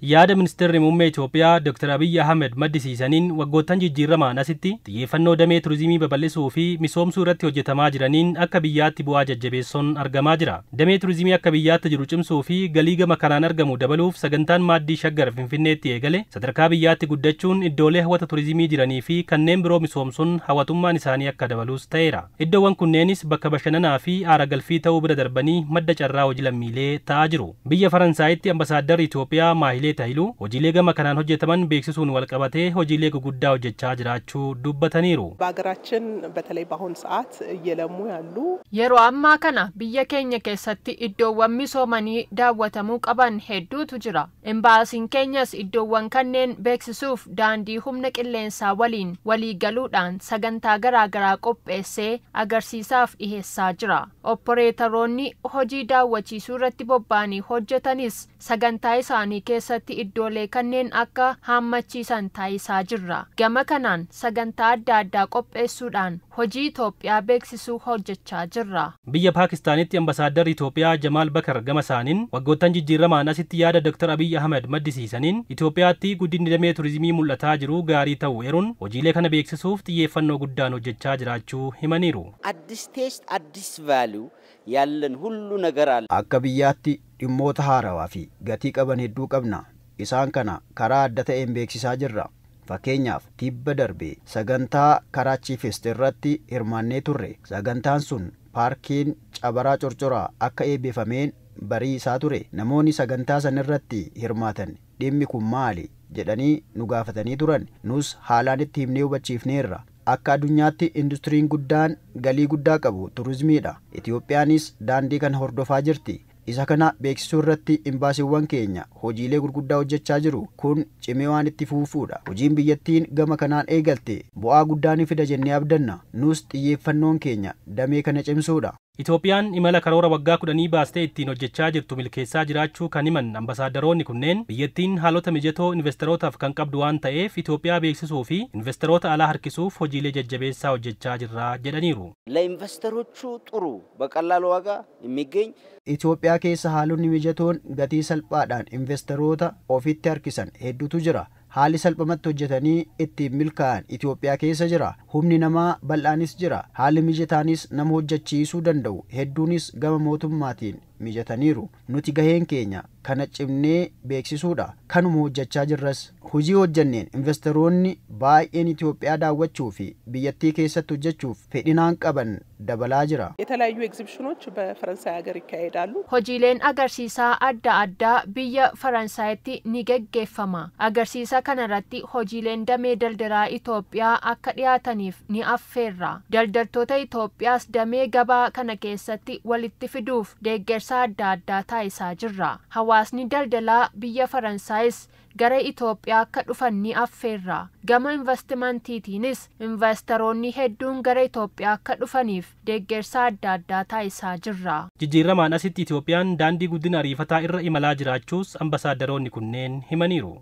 yaada ministeerri muummee Itoophiyaa Dr. Abiyyi Ahmed maddisiisaniin waggoottan jijjiiramaan asitti xiyyeeffannoo damee turizimii babal'isuu fi misoomsuu irratti hojjetamaa jiraniin akka biyyaatti bu'aa jajjabeessoon argamaa jira. Damee turizimii akka biyyaatti jiru cimsuu fi galii gama kanaan argamu dabaluuf sagantaan maaddii shaggar Finfinneetti eegale sadarkaa biyyaatti guddachuun iddoolee hawwata turizimii jiranii fi kanneen biroo misoomsuun hawwatummaan isaanii akka dabaluus ta'eera. Iddoowwan kunneenis bakka bashannanaa fi aara galfii ta'uu bira darbanii madda carraa hojii lammiilee ta'aa jiru. Biyya Faransaayitti ambasaadarri Itoophiyaa Maahilee hojiilee gama kanaan hojjetaman beeksisuun walቀበቴ hojiilee ጉጉዳ hojjechaa jiraachuu dubbataniiሩ yeroo ammaa kana biyya keenya keessatti iddoowwan misoomanii daawwatamuu qaban hedduutu jira imbaasiin keenyas iddoowwan kanneen beeksisuuf daandii humna qilleensaa waliin waliigaluudhaan sagantaa garaagaraa qopheessee agarsiisaaf dhiheessaa jira opporeetaroonni hojii daawwachiisuu irratti bobba'anii hojjetanis sagantaa isaanii keessa keessatti iddoolee kanneen akka hammachiisan taayisaa jirra gama kanaan sagantaa adda addaa qopheessuudhaan hojii Itoophiyaa beeksisuu hojjechaa jirra. Biyya Paakistaanitti ambasaadar Itoophiyaa Jamaal Bakar gama isaaniin waggoottan jijjiiramaan asitti yaada Dr. abiyyi Ahmed maddisiisaniin Itoophiyaatti guddinni damee turizimii mul'ataa jiru gaarii ta'u eruun hojiilee kana beeksisuuf xiyyeeffannoo guddaan hojjechaa jiraachuu himaniiru. Addis teest addis akka biyyaatti dhimmoota haarawaa gatii qaban hedduu qabna. isaan kana karaa adda ta'een beeksisaa jirra. Fakkeenyaaf tibba darbe sagantaa karaa irratti hirmaannee turre sagantaan sun paarkiin cabaraa corcoraa akka eebbifameen barii isaa ture namoonni sagantaa sanarratti hirmaatan dhimmi kun maali jedhanii nu gaafatanii turan nus haalaan itti himnee hubachiifneerra. Akka addunyaatti industiriin guddaan galii guddaa qabu turizimiidha. Itiyoophiyaanis daandii kana hordofaa jirti. isa kana beeksisuu irratti imbaasiiwwan keenya hojiilee gurguddaa hojjechaa jiru kun cimee waan itti fuufuudha hojiin biyyattiin gama kanaan eegalte bu'aa guddaa ni fida jennee abdanna nus xiyyeeffannoon keenya damee kana cimsuudha Itoophiyaan imala karoora waggaa kudhanii baastee ittiin hojjechaa jirtu milkeessaa jiraachuu kan himan ambasaadaroonni kunneen biyyattiin haalota mijatoo investorootaaf kan qabdu waan ta'eef Itoophiyaa beeksisuu fi investoroota alaa harkisuuf hojiilee jajjabeessaa hojjechaa jirra jedhaniiru. La ለኢንቨስተሮቹ ጥሩ በቀላል ዋጋ የሚገኝ Itoophiyaa keessa haalonni mijatoon gatii salphaadhaan investoroota ofitti harkisan hedduutu jira. haalli salphamatti hojjetanii ittiin milkaa'an Itoophiyaa keessa jira. Humni namaa bal'aanis jira. Haalli mijataanis nama hojjechiisuu danda'u hedduunis gama mootummaatiin mijataniiru nuti gaheen keenya kana cimnee beeksisuudha kanuma hojjechaa jirras hojii hojjanneen investoroonni baay'een itoophiyaa daawwachuu fi biyyattii keessatti hojjechuuf fedhinaan qaban dabalaa jira hojiileen agarsiisaa adda addaa biyya faransaayitti ni geggeeffama agarsiisa kanarratti hojiileen damee daldaraa Itoophiyaa akka dhiyaataniif ni affeerra daldaltoota Itoophiyaas damee gabaa kana keessatti walitti fiduuf deeggarsa adda addaa taasisaa jirra hawaasni daldalaa biyya faransaayis gara Itoophiyaa akka dhufan ni affeerra gama investimantiitiinis investaroonni hedduun gara Itoophiyaa akka dhufaniif deeggarsa adda addaa taasisaa jirra. Jijjiiramaan asitti Itoophiyaan daandii guddina ariifataa irra imalaa jiraachuus ambasaadaroonni kunneen himaniiru.